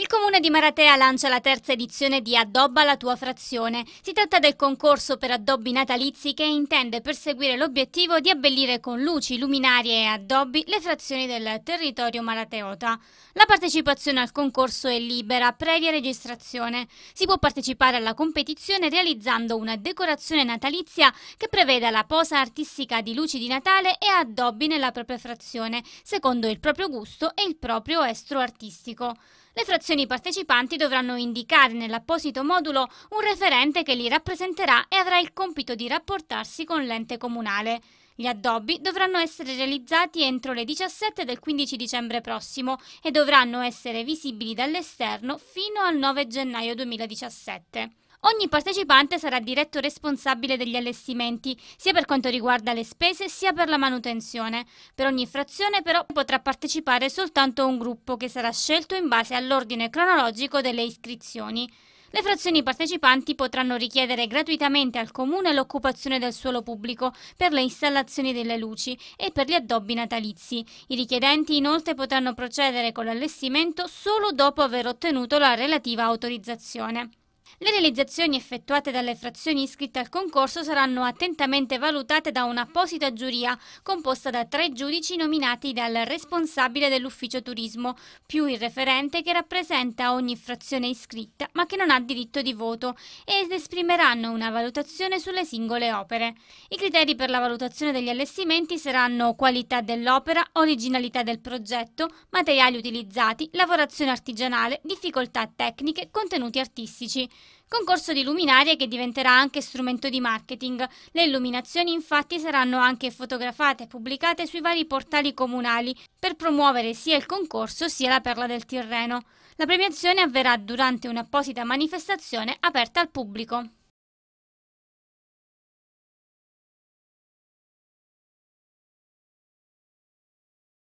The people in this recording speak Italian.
Il comune di Maratea lancia la terza edizione di Addobba la tua frazione. Si tratta del concorso per addobbi natalizi che intende perseguire l'obiettivo di abbellire con luci, luminarie e addobbi le frazioni del territorio marateota. La partecipazione al concorso è libera, previa registrazione. Si può partecipare alla competizione realizzando una decorazione natalizia che preveda la posa artistica di luci di Natale e addobbi nella propria frazione, secondo il proprio gusto e il proprio estro artistico. Le frazioni partecipanti dovranno indicare nell'apposito modulo un referente che li rappresenterà e avrà il compito di rapportarsi con l'ente comunale. Gli addobbi dovranno essere realizzati entro le 17 del 15 dicembre prossimo e dovranno essere visibili dall'esterno fino al 9 gennaio 2017. Ogni partecipante sarà diretto responsabile degli allestimenti, sia per quanto riguarda le spese sia per la manutenzione. Per ogni frazione però potrà partecipare soltanto un gruppo che sarà scelto in base all'ordine cronologico delle iscrizioni. Le frazioni partecipanti potranno richiedere gratuitamente al Comune l'occupazione del suolo pubblico per le installazioni delle luci e per gli addobbi natalizi. I richiedenti inoltre potranno procedere con l'allestimento solo dopo aver ottenuto la relativa autorizzazione. Le realizzazioni effettuate dalle frazioni iscritte al concorso saranno attentamente valutate da un'apposita giuria composta da tre giudici nominati dal responsabile dell'ufficio turismo, più il referente che rappresenta ogni frazione iscritta ma che non ha diritto di voto ed esprimeranno una valutazione sulle singole opere. I criteri per la valutazione degli allestimenti saranno qualità dell'opera, originalità del progetto, materiali utilizzati, lavorazione artigianale, difficoltà tecniche, contenuti artistici. Concorso di luminarie che diventerà anche strumento di marketing. Le illuminazioni infatti saranno anche fotografate e pubblicate sui vari portali comunali per promuovere sia il concorso sia la Perla del Tirreno. La premiazione avverrà durante un'apposita manifestazione aperta al pubblico.